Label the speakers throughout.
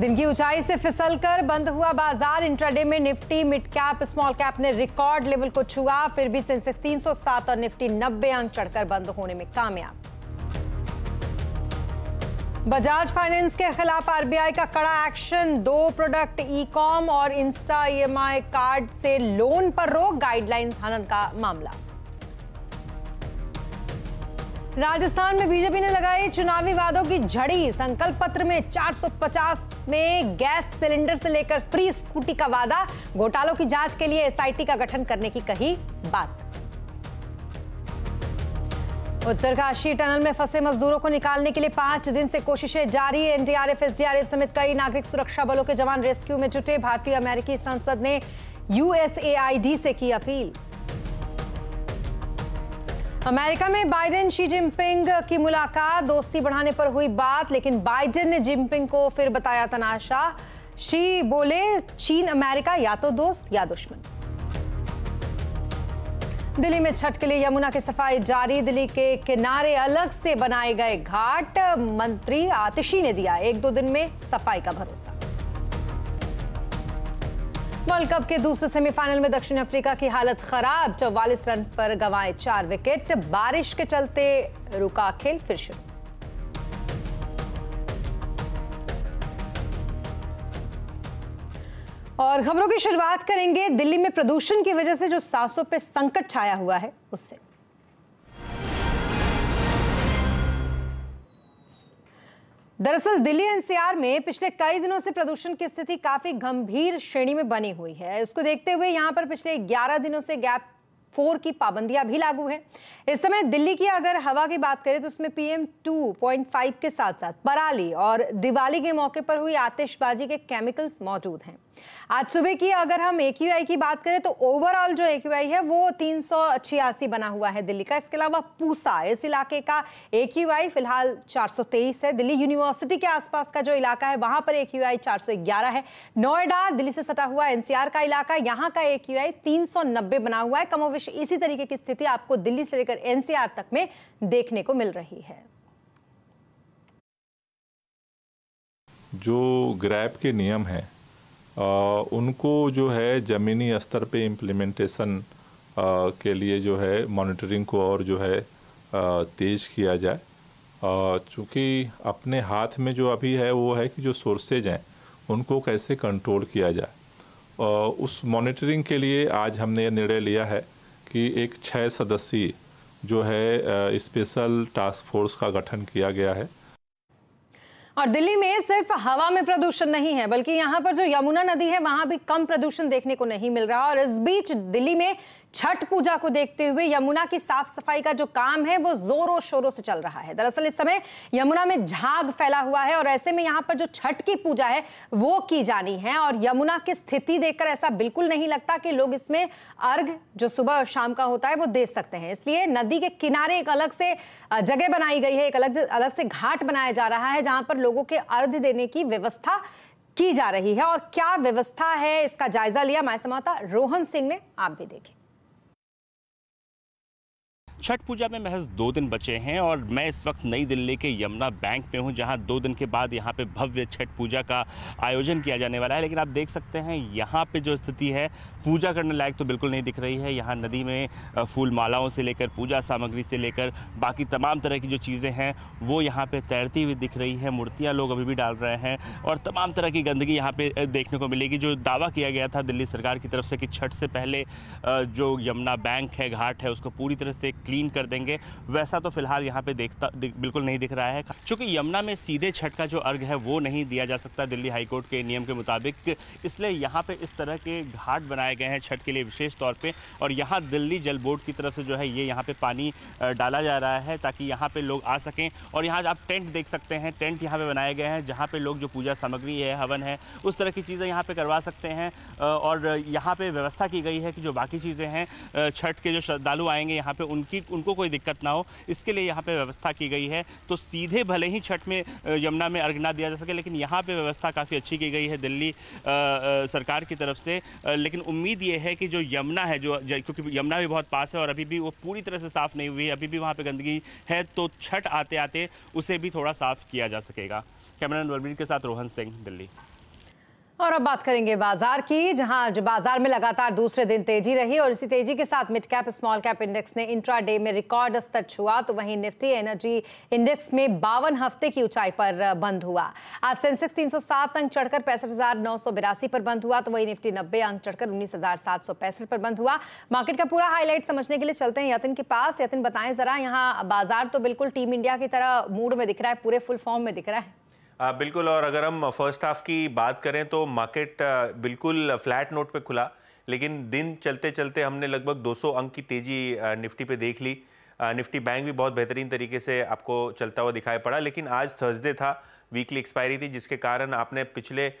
Speaker 1: दिन की ऊंचाई से फिसलकर बंद हुआ बाजार इंट्राडे में Nifty mid cap small cap ने रिकॉर्ड लेवल को छुआ फिर भी सेंसेक्स 307 और निफ्टी 90 अंक चढ़कर बंद होने में कामयाब बजाज फाइनेंस के खिलाफ आरबीआई का कड़ा एक्शन दो प्रोडक्ट ई कॉम और इंस्टा ईएमआई कार्ड से लोन पर रोक गाइडलाइंस हनन का मामला राजस्थान में बीजेपी ने लगाई चुनावी वादों की झड़ी संकल्प पत्र में 450 में गैस सिलेंडर से लेकर फ्री स्कूटी का वादा घोटालों की जांच के लिए एसआईटी का गठन करने की कही बात उत्तरकाशी टनल में फंसे मजदूरों को निकालने के लिए पांच दिन से कोशिशें जारी एनडीआरएफ एसडीआरएफ समेत कई नागरिक सुरक्षा बलों के जवान रेस्क्यू में जुटे भारतीय अमेरिकी संसद ने यूएसएआईडी से की अपील अमेरिका में बाइडेन शी जिनपिंग की मुलाकात दोस्ती बढ़ाने पर हुई बात लेकिन बाइडेन ने जिनपिंग को फिर बताया तनाशा शी बोले चीन अमेरिका या तो दोस्त या दुश्मन दिल्ली में छठ के लिए यमुना की सफाई जारी दिल्ली के किनारे अलग से बनाए गए घाट मंत्री आतिशी ने दिया एक दो दिन में सफाई का भरोसा वर्ल्ड कप के दूसरे सेमीफाइनल में दक्षिण अफ्रीका की हालत खराब चौवालीस रन पर गंवाए चार विकेट बारिश के चलते रुका खेल फिर शुरू और खबरों की शुरुआत करेंगे दिल्ली में प्रदूषण की वजह से जो सांसों पर संकट छाया हुआ है उससे दरअसल दिल्ली एनसीआर में पिछले कई दिनों से प्रदूषण की स्थिति काफी गंभीर श्रेणी में बनी हुई है इसको देखते हुए यहाँ पर पिछले 11 दिनों से गैप फोर की पाबंदियां भी लागू है इस समय दिल्ली की अगर हवा की बात करें तो उसमें पीएम 2.5 के साथ साथ पराली और दिवाली के मौके पर हुई आतिशबाजी के केमिकल्स मौजूद हैं आज सुबह की अगर हम ए की बात करें तो ओवरऑल जो ए है वो तीन बना हुआ है दिल्ली का इसके अलावा पूसा इस इलाके का ए फिलहाल 423 है दिल्ली यूनिवर्सिटी के आसपास का जो इलाका है वहां पर ए क्यू है नोएडा दिल्ली से सटा हुआ एनसीआर का इलाका यहां का ए क्यू बना हुआ है कमोवेश इसी तरीके की स्थिति आपको दिल्ली से लेकर एनसीआर तक में देखने को मिल रही है
Speaker 2: जो ग्रैप के नियम है उनको जो है ज़मीनी स्तर पे इम्प्लीमेंटेशन के लिए जो है मॉनिटरिंग को और जो है तेज़ किया जाए चूँकि अपने हाथ में जो अभी है वो है कि जो सोर्सेज हैं उनको कैसे कंट्रोल किया जाए उस मॉनिटरिंग के लिए आज हमने निर्णय लिया है कि एक छः सदस्यीय जो है स्पेशल टास्क फोर्स का गठन किया गया है
Speaker 1: और दिल्ली में सिर्फ हवा में प्रदूषण नहीं है बल्कि यहाँ पर जो यमुना नदी है वहां भी कम प्रदूषण देखने को नहीं मिल रहा और इस बीच दिल्ली में छठ पूजा को देखते हुए यमुना की साफ सफाई का जो काम है वो जोरों शोरों से चल रहा है दरअसल इस समय यमुना में झाग फैला हुआ है और ऐसे में यहाँ पर जो छठ की पूजा है वो की जानी है और यमुना की स्थिति देखकर ऐसा बिल्कुल नहीं लगता कि लोग इसमें अर्घ जो सुबह और शाम का होता है वो दे सकते हैं इसलिए नदी के किनारे एक अलग से जगह बनाई गई है एक अलग अलग से घाट बनाया जा रहा है जहां पर लोगों के अर्घ देने की व्यवस्था की जा रही है और क्या व्यवस्था है इसका जायजा लिया माए समाता रोहन सिंह ने आप भी देखें
Speaker 3: छठ पूजा में महज दो दिन बचे हैं और मैं इस वक्त नई दिल्ली के यमुना बैंक में हूं जहां दो दिन के बाद यहां पे भव्य छठ पूजा का आयोजन किया जाने वाला है लेकिन आप देख सकते हैं यहां पे जो स्थिति है पूजा करने लायक तो बिल्कुल नहीं दिख रही है यहाँ नदी में फूल मालाओं से लेकर पूजा सामग्री से लेकर बाकी तमाम तरह की जो चीज़ें हैं वो यहाँ पे तैरती हुई दिख रही है मूर्तियाँ लोग अभी भी डाल रहे हैं और तमाम तरह की गंदगी यहाँ पे देखने को मिलेगी जो दावा किया गया था दिल्ली सरकार की तरफ से कि छठ से पहले जो यमुना बैंक है घाट है उसको पूरी तरह से क्लीन कर देंगे वैसा तो फिलहाल यहाँ पर देखता बिल्कुल नहीं दिख रहा है चूँकि यमुना में सीधे छठ का जो अर्घ है वो नहीं दिया जा सकता दिल्ली हाईकोर्ट के नियम के मुताबिक इसलिए यहाँ पर इस तरह के घाट बनाए बनाए गए हैं छठ के लिए विशेष तौर पे और यहाँ दिल्ली जल बोर्ड की तरफ से जो है ये यहाँ पे पानी डाला जा रहा है ताकि यहाँ पे लोग आ सकें और यहाँ आप टेंट देख सकते हैं टेंट यहाँ पे बनाए गए हैं जहाँ पे लोग जो पूजा सामग्री है हवन है उस तरह की चीज़ें यहाँ पे करवा सकते हैं और यहाँ पे व्यवस्था की गई है कि जो बाकी चीज़ें हैं छठ के जो श्रद्धालु आएंगे यहाँ पे उनकी उनको कोई दिक्कत ना हो इसके लिए यहाँ पे व्यवस्था की गई है तो सीधे भले ही छठ में यमुना में अर्घ ना दिया जा सके लेकिन यहाँ पर व्यवस्था काफ़ी अच्छी की गई है दिल्ली सरकार की तरफ से लेकिन उम्मीद ये है कि जो यमुना है जो क्योंकि यमुना भी बहुत पास है और अभी भी वो पूरी तरह से साफ़ नहीं हुई है अभी भी वहाँ पर गंदगी है तो छठ आते आते उसे भी थोड़ा साफ़ किया जा सकेगा कैमरा वर्बीर के साथ रोहन सिंह दिल्ली
Speaker 1: और अब बात करेंगे बाजार की जहां आज बाजार में लगातार दूसरे दिन तेजी रही और इसी तेजी के साथ mid cap small cap index ने इंट्रा डे में रिकॉर्ड स्तर छुआ तो वहीं निफ्टी एनर्जी इंडेक्स में बावन हफ्ते की ऊंचाई पर बंद हुआ आज सेंसेक्स 307 अंक चढ़कर पैंसठ पर बंद हुआ तो वहीं निफ्टी नब्बे अंक चढ़कर उन्नीस पर बंद हुआ मार्केट का पूरा हाईलाइट समझने के लिए चलते हैं यतिन के पास यतिन बताएं जरा यहाँ बाजार तो बिल्कुल टीम इंडिया की तरह मूड में दिख रहा है पूरे फुल फॉर्म में दिख रहा है
Speaker 2: बिल्कुल और अगर हम फर्स्ट हाफ की बात करें तो मार्केट बिल्कुल फ्लैट नोट पे खुला लेकिन दिन चलते चलते हमने लगभग 200 अंक की तेज़ी निफ्टी पे देख ली निफ्टी बैंक भी बहुत बेहतरीन तरीके से आपको चलता हुआ दिखाई पड़ा लेकिन आज थर्सडे था वीकली एक्सपायरी थी जिसके कारण आपने पिछले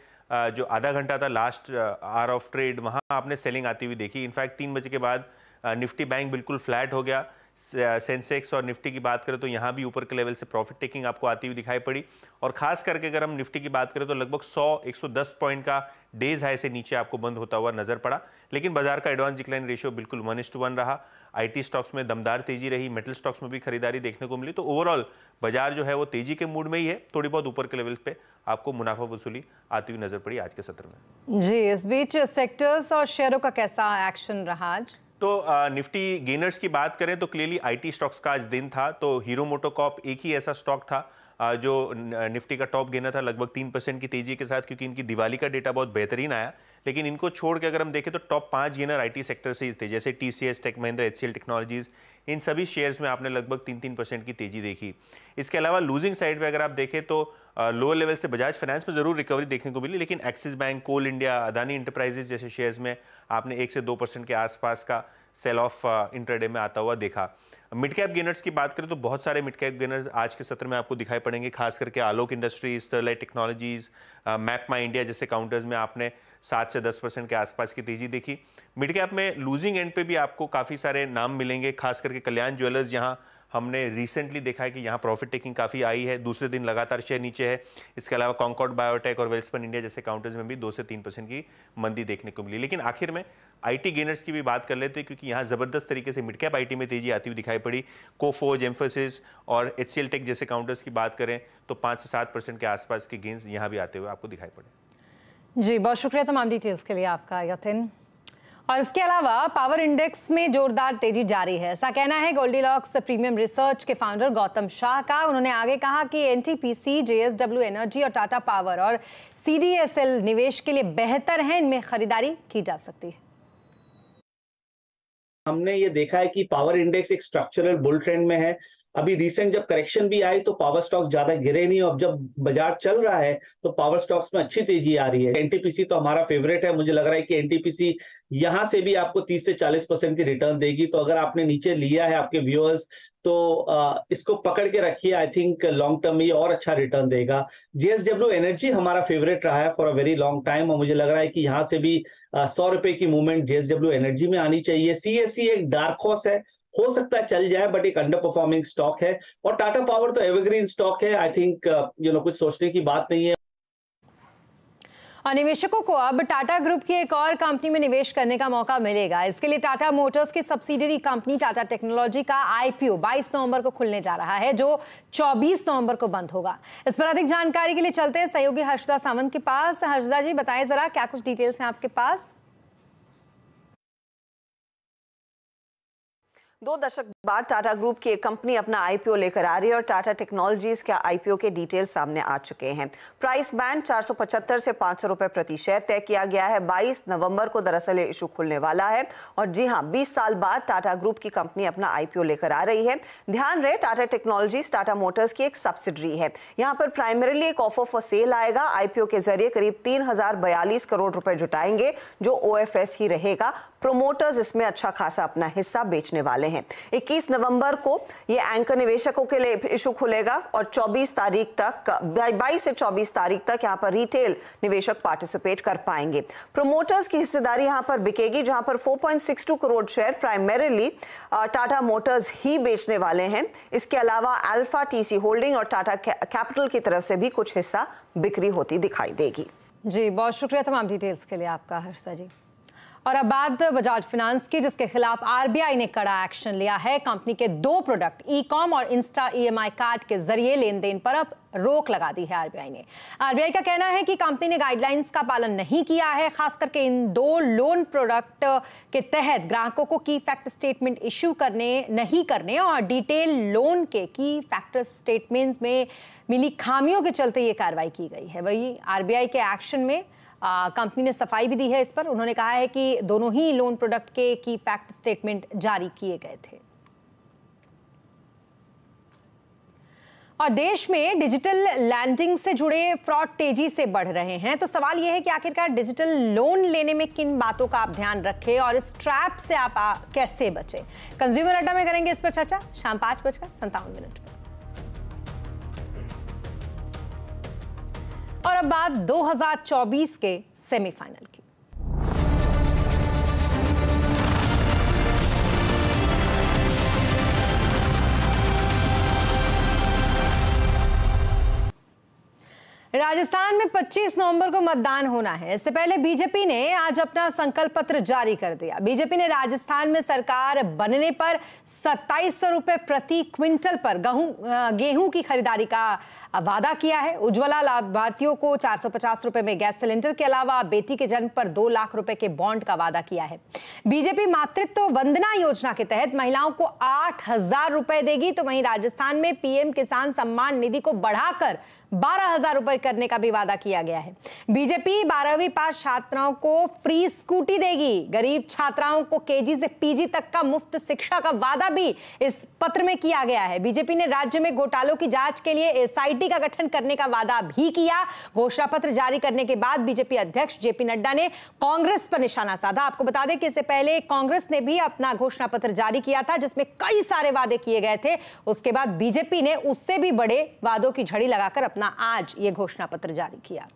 Speaker 2: जो आधा घंटा था लास्ट आर ऑफ ट्रेड वहाँ आपने सेलिंग आती हुई देखी इनफैक्ट तीन बजे के बाद निफ्टी बैंक बिल्कुल फ्लैट हो गया सेंसेक्स और निफ्टी की बात करें तो यहाँ भी ऊपर के लेवल से प्रॉफिट टेकिंग आपको आती हुई दिखाई पड़ी और खास करके अगर हम निफ्टी की बात करें तो लगभग 100 110 पॉइंट का डेज हाई से नीचे आपको बंद होता हुआ नजर पड़ा लेकिन बाजार का एडवांस डिक्लाइन रेशियो बिल्कुल वन इस टू वन रहा आई स्टॉक्स में दमदार तेजी रही मेटल स्टॉक्स में भी खरीदारी देखने को मिली तो ओवरऑल बाजार जो है वो तेजी के मूड में ही है थोड़ी बहुत ऊपर के लेवल पे आपको मुनाफा वसूली आती हुई नजर पड़ी आज के सत्र
Speaker 1: में जी इस बीच सेक्टर्स और शेयरों का कैसा एक्शन रहा आज
Speaker 2: तो निफ्टी गेनर्स की बात करें तो क्लियरली आईटी स्टॉक्स का आज दिन था तो हीरो मोटोकॉप एक ही ऐसा स्टॉक था जो निफ्टी का टॉप गेनर था लगभग तीन परसेंट की तेजी के साथ क्योंकि इनकी दिवाली का डेटा बहुत बेहतरीन आया लेकिन इनको छोड़ के अगर हम देखें तो टॉप पाँच गेनर आईटी सेक्टर से ही थे जैसे T C S tech Mahindra H technologies इन सभी शेयर्स में आपने लगभग तीन तीन परसेंट की तेजी देखी इसके अलावा लूजिंग साइड पे अगर आप देखें तो लोअर लेवल से बजाज फाइनेंस में जरूर रिकवरी देखने को मिली लेकिन Axis bank Coal India Adani enterprises जैसे शेयर्स में आपने एक से दो परसेंट के आसपास का सेल ऑफ इंटरडे में आता हुआ देखा मिड कैप गेनर्स की बात करें तो बहुत सारे मिड कैप गेनर्स आज के सत्र में आपको दिखाई पड़ेंगे खास करके Alok industries Sterlite technologies map my India जैसे काउंटर्स में आपने सात से दस परसेंट के आसपास की तेजी देखी मिड कैप में लूजिंग एंड पे भी आपको काफ़ी सारे नाम मिलेंगे खास करके कल्याण ज्वेलर्स यहाँ हमने रिसेंटली देखा है कि यहाँ प्रॉफिट टेकिंग काफ़ी आई है दूसरे दिन लगातार शेयर नीचे है इसके अलावा कॉन्कॉर्ड बायोटेक और वेल्सपन इंडिया जैसे काउंटर्स में भी दो से तीन परसेंट की मंदी देखने को मिली लेकिन आखिर में आईटी गेनर्स की भी बात कर लेते हैं क्योंकि यहाँ ज़बरदस्त तरीके से मिड कैप आई में तेजी आती हुई दिखाई पड़ी कोफोज एम्फोसिस और एच टेक जैसे काउंटर्स की बात करें तो पाँच से सात परसेंट के आसपास के गेंस यहाँ भी आते हुए आपको दिखाई पड़े
Speaker 1: जी बहुत शुक्रिया तमाम डिटेल्स के लिए आपका यतिन और इसके अलावा पावर इंडेक्स में जोरदार तेजी जारी है ऐसा कहना है गोल्डीलॉक्स प्रीमियम रिसर्च के फाउंडर गौतम शाह का उन्होंने आगे कहा कि एनटीपीसी जेएसडब्ल्यू एनर्जी और टाटा पावर और सीडीएसएल निवेश के लिए बेहतर है इनमें खरीदारी की जा सकती है
Speaker 3: हमने ये देखा है कि पावर इंडेक्स एक स्ट्रक्चरल बुल ट्रेंड में है अभी रिसेंट जब करेक्शन भी आई तो पावर स्टॉक्स ज्यादा गिरे नहीं और जब बाजार चल रहा है तो पावर स्टॉक्स में अच्छी तेजी आ रही है एनटीपीसी तो हमारा फेवरेट है मुझे लग रहा है कि एनटीपीसी यहां से भी आपको 30 से 40 परसेंट की रिटर्न देगी तो अगर आपने नीचे लिया है आपके व्यूअर्स तो इसको पकड़ के रखिए आई थिंक लॉन्ग टर्म में ये और अच्छा रिटर्न देगा जेएसडब्ल्यू एनर्जी हमारा फेवरेट रहा है for a very long time और मुझे लग रहा है कि यहाँ से भी सौ रुपए की मूवमेंट जेएसडब्ल्यू एनर्जी में आनी चाहिए सीएससी एक डार्क हॉर्स है हो सकता है चल जाए बट एक अंडर परफॉर्मिंग स्टॉक है और टाटा पावर तो एवरग्रीन स्टॉक है आई थिंक यू नो कुछ सोचने की बात नहीं है
Speaker 1: और निवेशकों को अब टाटा ग्रुप की एक और कंपनी में निवेश करने का मौका मिलेगा इसके लिए टाटा मोटर्स की सब्सिडरी कंपनी टाटा टेक्नोलॉजी का आईपीओ 22 नवंबर को खुलने जा रहा है जो 24 नवंबर को बंद होगा इस पर अधिक जानकारी के लिए चलते हैं सहयोगी हर्षदा सावंत के पास हर्षदा जी बताएं जरा क्या कुछ डिटेल्स हैं आपके पास
Speaker 4: दो दशक बाद टाटा ग्रुप की एक कंपनी अपना आईपीओ लेकर आ रही है और टाटा टेक्नोलॉजीज के आईपीओ के डिटेल सामने आ चुके हैं प्राइस बैंड 475 से पांच सौ प्रति शेयर तय किया गया है 22 नवंबर को दरअसल ये इशू खुलने वाला है और जी हां 20 साल बाद टाटा ग्रुप की कंपनी अपना आईपीओ लेकर आ रही है ध्यान रहे टाटा टेक्नोलॉजीज टाटा मोटर्स की एक सब्सिडरी है यहाँ पर प्राइमरीली एक ऑफर फॉर सेल आएगा आईपीओ के जरिए करीब तीन करोड़ रुपए जुटाएंगे जो ओ ही रहेगा प्रोमोटर्स इसमें अच्छा खासा अपना हिस्सा बेचने वाले हैं हैं 21 नवंबर को ये एंकर निवेशकों के लिए इशू खुलेगा और 24 तारीख तक 22 से 24 तारीख तक यहाँ पर रिटेल निवेशक पार्टिसिपेट कर पाएंगे प्रोमोटर्स की हिस्सेदारी यहाँ पर बिकेगी जहाँ पर 4.62 करोड़ शेयर प्राइमरीली टाटा मोटर्स ही बेचने वाले हैं इसके अलावा अल्फा टीसी होल्डिंग और टाटा कैपिटल की तरफ से भी कुछ हिस्सा बिक्री होती दिखाई देगी
Speaker 1: जी बहुत शुक्रिया तमाम डिटेल्स के लिए आपका हर्षा जी और अब बात बजाज फाइनेंस की जिसके खिलाफ आरबीआई ने कड़ा एक्शन लिया है कंपनी के दो प्रोडक्ट ई कॉम और इंस्टा ईएमआई कार्ड के जरिए लेन देन पर अब रोक लगा दी है आरबीआई ने आरबीआई का कहना है कि कंपनी ने गाइडलाइंस का पालन नहीं किया है खास करके इन दो लोन प्रोडक्ट के तहत ग्राहकों को की फैक्ट स्टेटमेंट इश्यू करने नहीं करने और डिटेल लोन के की फैक्ट स्टेटमेंट में मिली खामियों के चलते ये कार्रवाई की गई है वही आरबीआई के एक्शन में कंपनी ने सफाई भी दी है इस पर उन्होंने कहा है कि दोनों ही लोन प्रोडक्ट के की फैक्ट स्टेटमेंट जारी किए गए थे और देश में डिजिटल लैंडिंग से जुड़े फ्रॉड तेजी से बढ़ रहे हैं तो सवाल यह है कि आखिरकार डिजिटल लोन लेने में किन बातों का आप ध्यान रखें और इस ट्रैप से आप कैसे बचें कंज्यूमर अड्डा में करेंगे इस पर चर्चा शाम पांच बजकर संतावन मिनट में और अब बात 2024 के सेमीफाइनल राजस्थान में 25 नवंबर को मतदान होना है इससे पहले बीजेपी ने आज अपना संकल्प पत्र जारी कर दिया बीजेपी ने राजस्थान में सरकार बनने पर सत्ताईस सौ रुपए प्रति क्विंटल पर गेहूं गेहूं की खरीदारी का वादा किया है उज्ज्वला लाभार्थियों को पचास रुपए में गैस सिलेंडर के अलावा बेटी के जन्म पर दो लाख रुपए के बॉन्ड का वादा किया है बीजेपी मातृत्व तो वंदना योजना के तहत महिलाओं को आठ हजार रुपए देगी तो वहीं राजस्थान में पीएम किसान सम्मान निधि को बढ़ाकर बारह हजार रुपए करने का भी वादा किया गया है बीजेपी बारहवीं पास छात्राओं को फ्री स्कूटी देगी गरीब छात्राओं को केजी से पीजी तक का मुफ्त शिक्षा का वादा भी इस पत्र में किया गया है बीजेपी ने राज्य में घोटालों की जांच के लिए एसआईटी का गठन करने का वादा भी किया घोषणा पत्र जारी करने के बाद बीजेपी अध्यक्ष जेपी नड्डा ने कांग्रेस पर निशाना साधा आपको बता दें कि इससे पहले कांग्रेस ने भी अपना घोषणा पत्र जारी किया था जिसमें कई सारे वादे किए गए थे उसके बाद बीजेपी ने उससे भी बड़े वादों की झड़ी लगाकर अपना अपना आज ये घोषणा पत्र जारी किया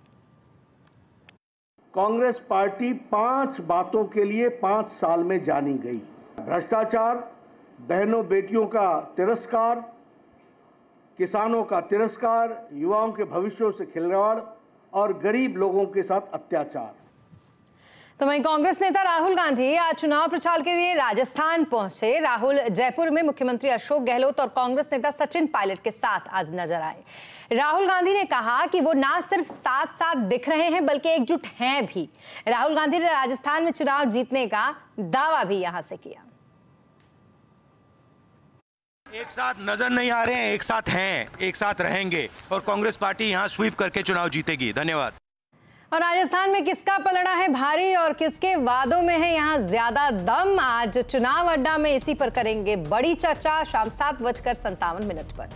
Speaker 3: कांग्रेस पार्टी पांच बातों के लिए पांच साल में जानी गई भ्रष्टाचार बहनों बेटियों का तिरस्कार किसानों का तिरस्कार युवाओं के भविष्यों से खिलवाड़ और गरीब लोगों के साथ अत्याचार
Speaker 1: तो वहीं कांग्रेस नेता राहुल गांधी आज चुनाव प्रचार के लिए राजस्थान पहुंचे राहुल जयपुर में मुख्यमंत्री अशोक गहलोत और कांग्रेस नेता सचिन पायलट के साथ आज नजर आए राहुल गांधी ने कहा कि वो ना सिर्फ साथ साथ दिख रहे हैं बल्कि एकजुट हैं भी राहुल गांधी ने राजस्थान में चुनाव जीतने का दावा भी यहां से किया
Speaker 2: एक साथ नजर नहीं आ रहे हैं एक साथ हैं एक साथ रहेंगे और कांग्रेस पार्टी यहाँ स्वीप करके चुनाव जीतेगी धन्यवाद
Speaker 1: और राजस्थान में किसका पलड़ा है भारी और किसके वादों में है यहाँ ज्यादा दम आज चुनाव अड्डा में इसी पर करेंगे बड़ी चर्चा शाम सात बजकर संतावन मिनट पर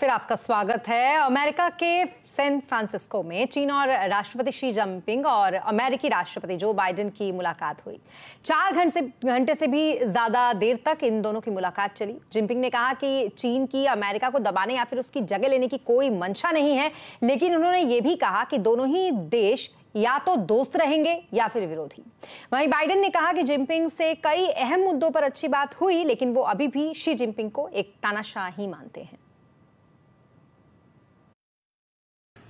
Speaker 1: फिर आपका स्वागत है अमेरिका के सैन फ्रांसिस्को में चीन और राष्ट्रपति शी जिनपिंग और अमेरिकी राष्ट्रपति जो बाइडेन की मुलाकात हुई चार घंटे घंटे से भी ज़्यादा देर तक इन दोनों की मुलाकात चली जिनपिंग ने कहा कि चीन की अमेरिका को दबाने या फिर उसकी जगह लेने की कोई मंशा नहीं है लेकिन उन्होंने ये भी कहा कि दोनों ही देश या तो दोस्त रहेंगे या फिर विरोधी वहीं बाइडेन ने कहा कि जिनपिंग से कई अहम मुद्दों पर अच्छी बात हुई लेकिन वो अभी भी शी जिनपिंग को एक तानाशाह ही मानते हैं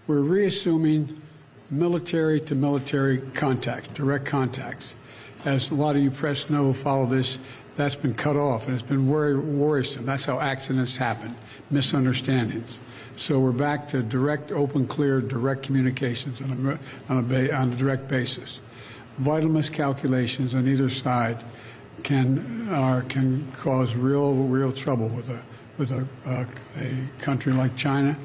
Speaker 4: we're reassuming military to military contacts, direct contacts. As a lot of you press know, follow this, that's been cut off and it's been worrisome. That's how accidents happen, misunderstandings. So we're back to direct, open, clear, direct communications on a, on a, ba- on a direct basis. Vital miscalculations on either side can, can cause real, real trouble with a, with a, uh, a country like China.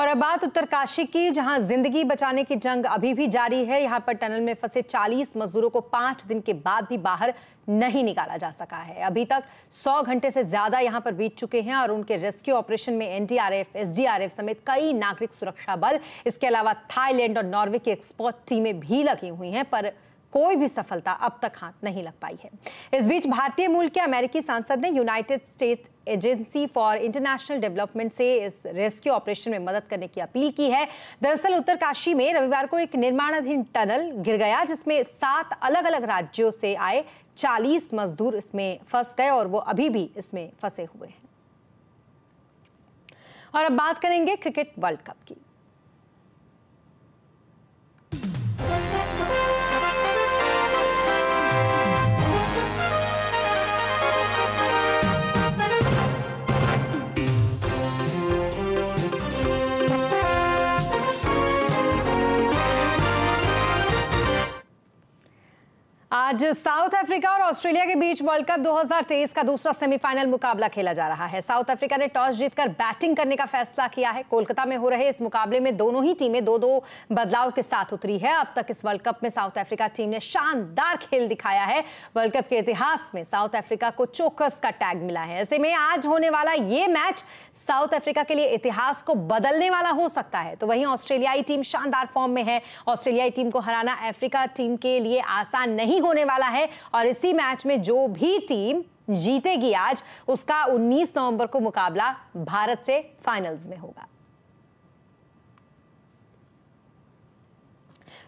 Speaker 4: और
Speaker 1: अब बात उत्तरकाशी की जहां जिंदगी बचाने की जंग अभी भी जारी है यहां पर टनल में फंसे 40 मजदूरों को पांच दिन के बाद भी बाहर नहीं निकाला जा सका है अभी तक 100 घंटे से ज्यादा यहां पर बीत चुके हैं और उनके रेस्क्यू ऑपरेशन में एनडीआरएफ एसडीआरएफ समेत कई नागरिक सुरक्षा बल इसके अलावा थाईलैंड और नॉर्वे की एक्सपर्ट टीमें भी लगी हुई हैं पर कोई भी सफलता अब तक हाथ नहीं लग पाई है इस बीच भारतीय मूल के अमेरिकी सांसद ने United State agency for international development से इस रेस्क्यू ऑपरेशन में मदद करने की अपील की है दरअसल उत्तरकाशी में रविवार को एक निर्माणाधीन टनल गिर गया जिसमें सात अलग अलग राज्यों से आए चालीस मजदूर इसमें फंस गए और वो अभी भी इसमें फंसे हुए हैं और अब बात करेंगे क्रिकेट वर्ल्ड कप की आज साउथ अफ्रीका और ऑस्ट्रेलिया के बीच वर्ल्ड कप 2023 का दूसरा सेमीफाइनल मुकाबला खेला जा रहा है साउथ अफ्रीका ने टॉस जीतकर बैटिंग करने का फैसला किया है कोलकाता में हो रहे इस मुकाबले में दोनों ही टीमें दो दो बदलाव के साथ उतरी है अब तक इस वर्ल्ड कप में साउथ अफ्रीका टीम ने शानदार खेल दिखाया है वर्ल्ड कप के इतिहास में साउथ अफ्रीका को चौकस का टैग मिला है ऐसे में आज होने वाला ये मैच साउथ अफ्रीका के लिए इतिहास को बदलने वाला हो सकता है तो वहीं ऑस्ट्रेलियाई टीम शानदार फॉर्म में है ऑस्ट्रेलियाई टीम को हराना अफ्रीका टीम के लिए आसान नहीं होने होने वाला है और इसी मैच में जो भी टीम जीतेगी आज उसका 19 नवंबर को मुकाबला भारत से फाइनल्स में होगा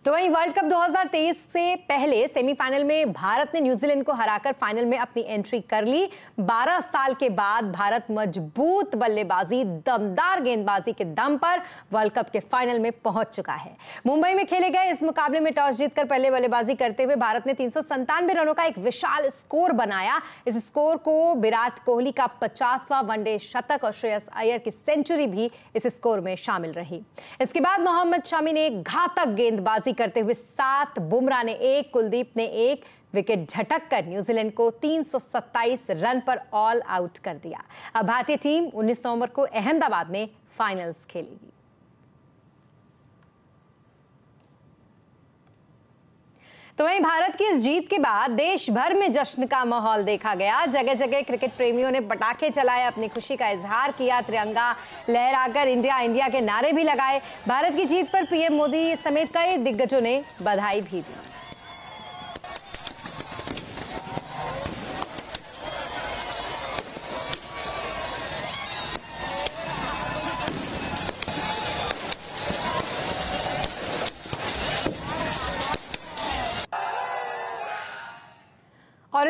Speaker 1: तो वहीं वर्ल्ड कप 2023 से पहले सेमीफाइनल में भारत ने न्यूजीलैंड को हराकर फाइनल में अपनी एंट्री कर ली 12 साल के बाद भारत मजबूत बल्लेबाजी दमदार गेंदबाजी के दम पर वर्ल्ड कप के फाइनल में पहुंच चुका है मुंबई में खेले गए इस मुकाबले में टॉस जीतकर पहले बल्लेबाजी करते हुए भारत ने तीन रनों का एक विशाल स्कोर बनाया इस स्कोर को विराट कोहली का पचासवा वनडे शतक और श्रेयस अयर की सेंचुरी भी इस स्कोर में शामिल रही इसके बाद मोहम्मद शामी ने घातक गेंदबाजी वापसी करते हुए सात बुमराह ने एक कुलदीप ने एक विकेट झटक कर न्यूजीलैंड को 327 रन पर ऑल आउट कर दिया अब भारतीय टीम 19 नवंबर को अहमदाबाद में फाइनल्स खेलेगी तो वहीं भारत की इस जीत के बाद देश भर में जश्न का माहौल देखा गया जगह जगह क्रिकेट प्रेमियों ने पटाखे चलाए अपनी खुशी का इजहार किया तिरंगा लहराकर इंडिया इंडिया के नारे भी लगाए भारत की जीत पर पीएम मोदी समेत कई दिग्गजों ने बधाई भी दी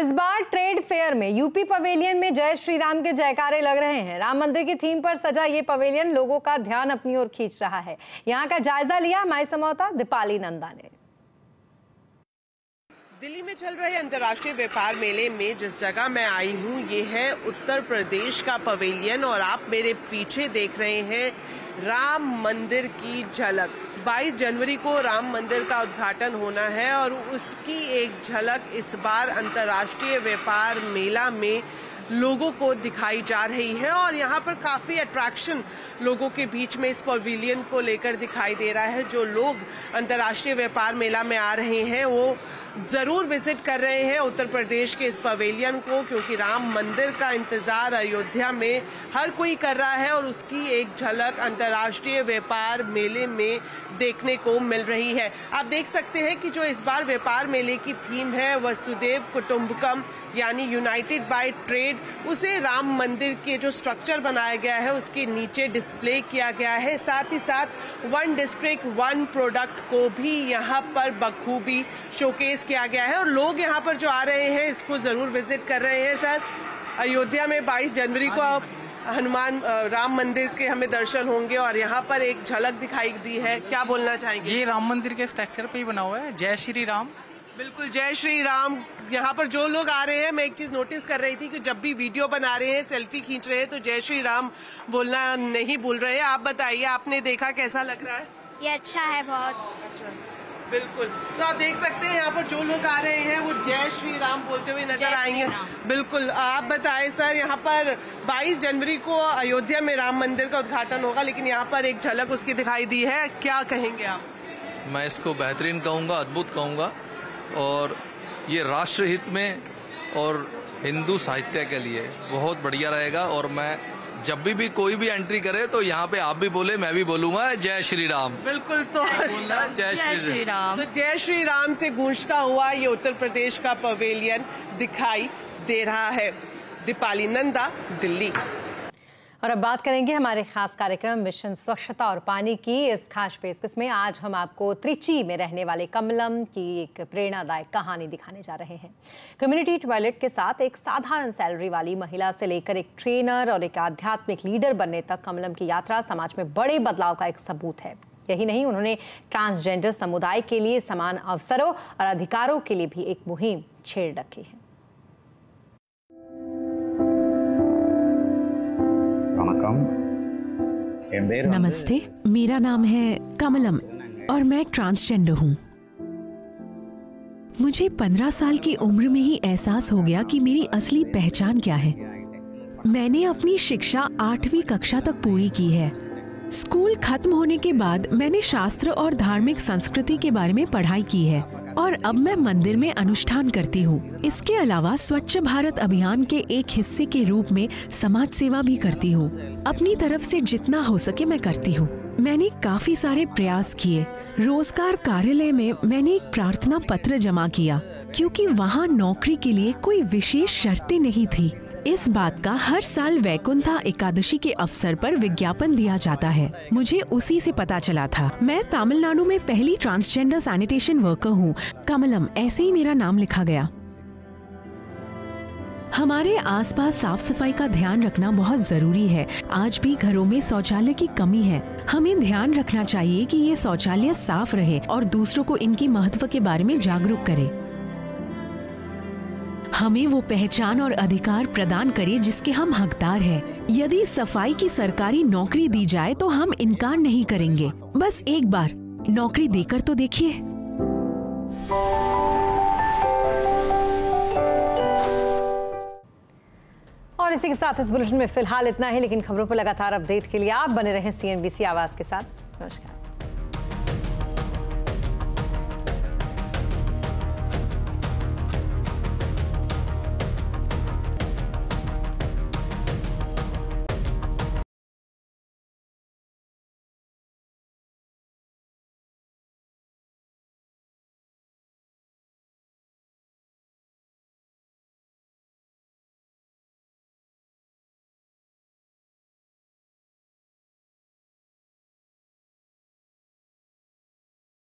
Speaker 1: इस बार ट्रेड फेयर में यूपी पवेलियन में जय श्री राम के जयकारे लग रहे हैं राम मंदिर की थीम पर सजा ये पवेलियन लोगों का ध्यान अपनी ओर खींच रहा है यहाँ का जायजा लिया हमारे समौता दीपाली नंदा ने
Speaker 5: दिल्ली में चल रहे अंतर्राष्ट्रीय व्यापार मेले में जिस जगह मैं आई हूँ ये है उत्तर प्रदेश का पवेलियन और आप मेरे पीछे देख रहे हैं राम मंदिर की झलक 22 जनवरी को राम मंदिर का उद्घाटन होना है और उसकी एक झलक इस बार अंतर्राष्ट्रीय व्यापार मेला में लोगों को दिखाई जा रही है और यहाँ पर काफ़ी अट्रैक्शन लोगों के बीच में इस पवेलियन को लेकर दिखाई दे रहा है जो लोग अंतर्राष्ट्रीय व्यापार मेला में आ रहे हैं वो ज़रूर विजिट कर रहे हैं उत्तर प्रदेश के इस पवेलियन को क्योंकि राम मंदिर का इंतज़ार अयोध्या में हर कोई कर रहा है और उसकी एक झलक अंतर्राष्ट्रीय व्यापार मेले में देखने को मिल रही है आप देख सकते हैं कि जो इस बार व्यापार मेले की थीम है वसुदेव कुटुम्बकम यानी यूनाइटेड बाय ट्रेड पेड उसे राम मंदिर के जो स्ट्रक्चर बनाया गया है उसके नीचे डिस्प्ले किया गया है साथ ही साथ वन डिस्ट्रिक्ट वन प्रोडक्ट को भी यहाँ पर बखूबी शोकेस किया गया है और लोग यहाँ पर जो आ रहे हैं इसको ज़रूर विजिट कर रहे हैं सर अयोध्या में 22 जनवरी को हाँ हनुमान राम मंदिर के हमें दर्शन होंगे और यहाँ पर एक झलक दिखाई दी है क्या बोलना चाहेंगे ये राम मंदिर के स्ट्रक्चर पे ही बना हुआ है जय श्री राम बिल्कुल जय श्री राम यहाँ पर जो लोग आ रहे हैं मैं एक चीज नोटिस कर रही थी कि जब भी वीडियो बना रहे हैं सेल्फी खींच रहे हैं तो जय श्री राम बोलना नहीं बोल रहे हैं आप बताइए आपने देखा कैसा लग रहा है ये अच्छा है बहुत अच्छा बिल्कुल तो आप देख सकते हैं यहाँ पर जो लोग आ रहे हैं वो जय श्री राम बोलते हुए नजर आएंगे बिल्कुल आप बताएं सर यहाँ पर 22 जनवरी को अयोध्या में राम मंदिर का उद्घाटन होगा लेकिन यहाँ पर एक झलक उसकी दिखाई दी है क्या कहेंगे आप मैं इसको बेहतरीन कहूँगा अद्भुत कहूँगा और ये राष्ट्रहित में और हिंदू साहित्य के लिए बहुत बढ़िया रहेगा और मैं जब भी भी कोई भी एंट्री करे तो यहाँ पे आप भी बोले मैं भी बोलूंगा जय श्री राम बिल्कुल तो जय श्री राम तो जय श्री राम से गूंजता हुआ ये उत्तर प्रदेश का पवेलियन दिखाई दे रहा है दीपाली नंदा दिल्ली और अब बात करेंगे
Speaker 1: हमारे खास कार्यक्रम मिशन स्वच्छता और पानी की इस खास पेशकश में आज हम आपको त्रिची में रहने वाले कमलम की एक प्रेरणादायक कहानी दिखाने जा रहे हैं कम्युनिटी टॉयलेट के साथ एक साधारण सैलरी वाली महिला से लेकर एक ट्रेनर और एक आध्यात्मिक लीडर बनने तक कमलम की यात्रा समाज में बड़े बदलाव का एक सबूत है यही नहीं उन्होंने ट्रांसजेंडर समुदाय के लिए समान अवसरों और अधिकारों के लिए भी एक मुहिम छेड़ रखी है
Speaker 6: नमस्ते मेरा नाम है कमलम और मैं ट्रांसजेंडर हूँ मुझे पंद्रह साल की उम्र में ही एहसास हो गया कि मेरी असली पहचान क्या है मैंने अपनी शिक्षा आठवीं कक्षा तक पूरी की है स्कूल खत्म होने के बाद मैंने शास्त्र और धार्मिक संस्कृति के बारे में पढ़ाई की है और अब मैं मंदिर में अनुष्ठान करती हूँ इसके अलावा स्वच्छ भारत अभियान के एक हिस्से के रूप में समाज सेवा भी करती हूँ अपनी तरफ से जितना हो सके मैं करती हूँ मैंने काफी सारे प्रयास किए रोजगार कार्यालय में मैंने एक प्रार्थना पत्र जमा किया क्योंकि वहाँ नौकरी के लिए कोई विशेष शर्तें नहीं थी इस बात का हर साल वैकुंठा एकादशी के अवसर पर विज्ञापन दिया जाता है मुझे उसी से पता चला था मैं तमिलनाडु में पहली ट्रांसजेंडर सैनिटेशन वर्कर हूँ कमलम ऐसे ही मेरा नाम लिखा गया हमारे आसपास साफ सफाई का ध्यान रखना बहुत ज़रूरी है आज भी घरों में शौचालय की कमी है हमें ध्यान रखना चाहिए कि ये शौचालय साफ रहे और दूसरों को इनकी महत्व के बारे में जागरूक करें हमें वो पहचान और अधिकार प्रदान करे जिसके हम हकदार हैं यदि सफाई की सरकारी नौकरी दी जाए तो हम इनकार नहीं करेंगे बस एक बार नौकरी देकर तो देखिए
Speaker 1: और इसी के साथ इस बुलेटिन में फिलहाल इतना ही लेकिन खबरों पर लगातार अपडेट के लिए आप बने रहें सीएनबीसी आवाज के साथ नमस्कार